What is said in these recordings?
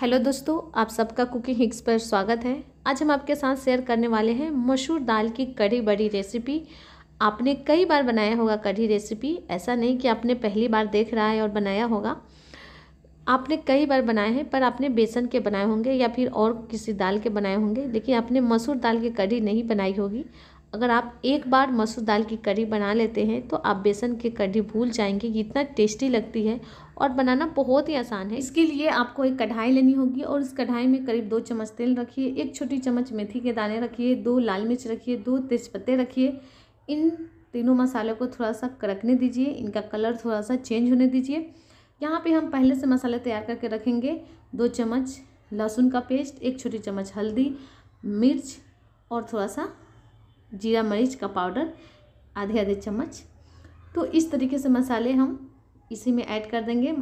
hello दोस्तों आप सबका कुकिंग हिक्स पर स्वागत है आज हम आपके साथ शेयर करने वाले हैं मसूर दाल की कढ़ी बड़ी रेसिपी आपने कई बार बनाया होगा कढ़ी रेसिपी ऐसा नहीं कि आपने पहली बार देख रहा है और बनाया होगा आपने कई बार बनाए हैं पर आपने बेसन के बनाए होंगे या फिर और किसी दाल के बनाए होंगे लेकिन आपने मसूर दाल की कढ़ी नहीं बनाई होगी अगर आप एक बार मसूर दाल की कढ़ी बना लेते हैं तो आप बेसन की कढ़ी भूल जाएंगे इतना टेस्टी लगती है और बनाना बहुत ही आसान है इसके लिए आपको एक कढ़ाई लेनी होगी और इस कढ़ाई में करीब दो चम्मच तेल रखिए एक छोटी चम्मच मेथी के दाने रखिए दो लाल मिर्च रखिए दो तेज़पत्ते रखिए इन तीनों मसालों को थोड़ा सा करकने दीजिए इनका कलर थोड़ा सा चेंज होने दीजिए यहाँ पर हम पहले से मसाले तैयार करके रखेंगे दो चम्मच लहसुन का पेस्ट एक छोटी चम्मच हल्दी मिर्च और थोड़ा सा जीरा मरीच का पाउडर आधे आधे चम्मच तो इस तरीके से मसाले हम इसी में ऐड कर देंगे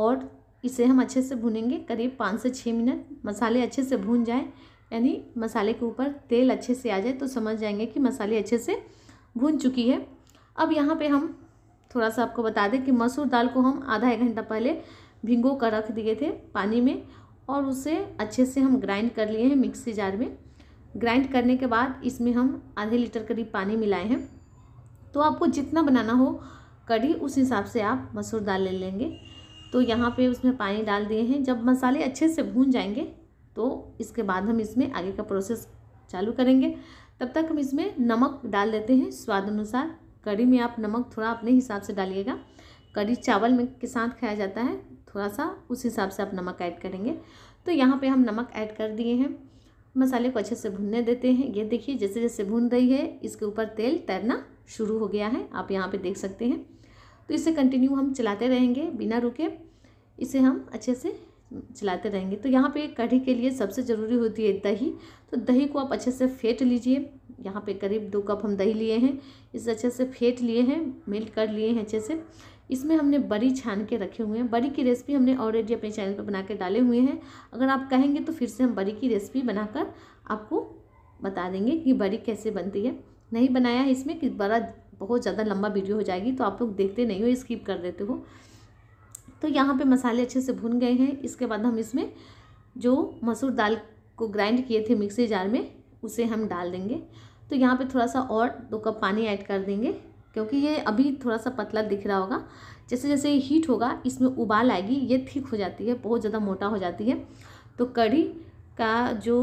और इसे हम अच्छे से भूनेंगे करीब पाँच से छः मिनट मसाले अच्छे से भून जाए यानी मसाले के ऊपर तेल अच्छे से आ जाए तो समझ जाएंगे कि मसाले अच्छे से भून चुकी है अब यहाँ पे हम थोड़ा सा आपको बता दें कि मसूर दाल को हम आधा एक घंटा पहले भिंगो कर रख दिए थे पानी में और उसे अच्छे से हम ग्राइंड कर लिए हैं मिक्सी जार में ग्राइंड करने के बाद इसमें हम आधे लीटर करीब पानी मिलाए हैं तो आपको जितना बनाना हो कड़ी उस हिसाब से आप मसूर दाल ले लेंगे तो यहाँ पे उसमें पानी डाल दिए हैं जब मसाले अच्छे से भून जाएंगे तो इसके बाद हम इसमें आगे का प्रोसेस चालू करेंगे तब तक हम इसमें नमक डाल देते हैं स्वाद अनुसार कड़ी में आप नमक थोड़ा अपने हिसाब से डालिएगा कड़ी चावल में के साथ खाया जाता है थोड़ा सा उस हिसाब से आप नमक ऐड करेंगे तो यहाँ पे हम नमक ऐड कर दिए हैं मसाले को अच्छे से भूनने देते हैं ये देखिए जैसे जैसे भून रही है इसके ऊपर तेल तैरना शुरू हो गया है आप यहाँ पे देख सकते हैं तो इसे कंटिन्यू हम चलाते रहेंगे बिना रुके इसे हम अच्छे से चलाते रहेंगे तो यहाँ पे कढ़ी के लिए सबसे ज़रूरी होती है दही तो दही को आप अच्छे से फेंट लीजिए यहाँ पे करीब दो कप हम दही लिए हैं इसे अच्छे से फेंट लिए हैं मेल्ट कर लिए हैं अच्छे से इसमें हमने बड़ी छान के रखे हुए हैं बड़ी की रेसिपी हमने ऑलरेडी अपने चैनल पर बना के डाले हुए हैं अगर आप कहेंगे तो फिर से हम बड़ी की रेसिपी बनाकर आपको बता देंगे कि बड़ी कैसे बनती है नहीं बनाया है इसमें कि बड़ा बहुत ज़्यादा लंबा वीडियो हो जाएगी तो आप लोग देखते नहीं हो स्किप कर देते हो तो यहाँ पे मसाले अच्छे से भुन गए हैं इसके बाद हम इसमें जो मसूर दाल को ग्राइंड किए थे मिक्सी जार में उसे हम डाल देंगे तो यहाँ पे थोड़ा सा और दो कप पानी ऐड कर देंगे क्योंकि ये अभी थोड़ा सा पतला दिख रहा होगा जैसे जैसे हीट होगा इसमें उबाल आएगी ये थिक हो जाती है बहुत ज़्यादा मोटा हो जाती है तो कड़ी का जो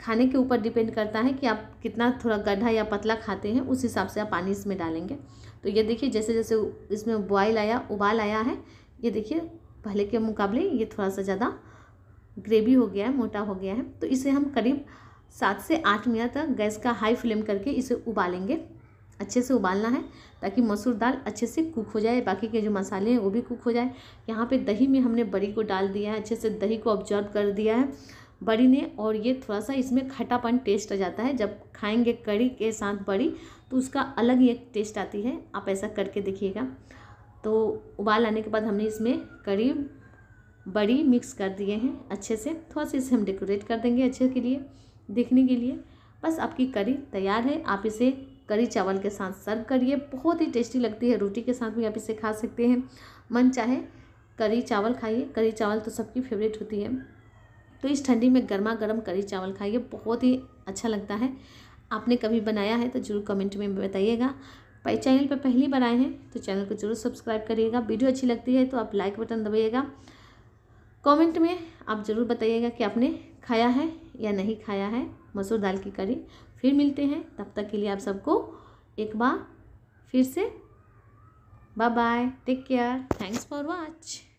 खाने के ऊपर डिपेंड करता है कि आप कितना थोड़ा गड्ढा या पतला खाते हैं उस हिसाब से आप पानी इसमें डालेंगे तो ये देखिए जैसे जैसे इसमें बॉयल आया उबाल आया है ये देखिए पहले के मुकाबले ये थोड़ा सा ज़्यादा ग्रेवी हो गया है मोटा हो गया है तो इसे हम करीब सात से आठ मिनट तक गैस का हाई फ्लेम करके इसे उबालेंगे अच्छे से उबालना है ताकि मसूर दाल अच्छे से कुक हो जाए बाकी के जो मसाले हैं वो भी कुक हो जाए यहाँ पे दही में हमने बड़ी को डाल दिया है अच्छे से दही को ऑब्जर्व कर दिया है बड़ी ने और ये थोड़ा सा इसमें खटापन टेस्ट आ जाता है जब खाएंगे कड़ी के साथ बड़ी तो उसका अलग ही एक टेस्ट आती है आप ऐसा करके देखिएगा तो उबाल आने के बाद हमने इसमें कड़ी बड़ी मिक्स कर दिए हैं अच्छे से थोड़ा सा इसे हम डेकोरेट कर देंगे अच्छे के लिए देखने के लिए बस आपकी करी तैयार है आप इसे करी चावल के साथ सर्व करिए बहुत ही टेस्टी लगती है रोटी के साथ भी आप इसे खा सकते हैं मन चाहे करी चावल खाइए करी चावल तो सबकी फेवरेट होती है तो इस ठंडी में गर्मा गर्म करी चावल खाइए बहुत ही अच्छा लगता है आपने कभी बनाया है तो जरूर कमेंट में बताइएगा पाई चैनल पर पहली बार आए हैं तो चैनल को जरूर सब्सक्राइब करिएगा वीडियो अच्छी लगती है तो आप लाइक बटन दबाइएगा कमेंट में आप ज़रूर बताइएगा कि आपने खाया है या नहीं खाया है मसूर दाल की करी फिर मिलते हैं तब तक के लिए आप सबको एक बार फिर से bye bye take care thanks for watch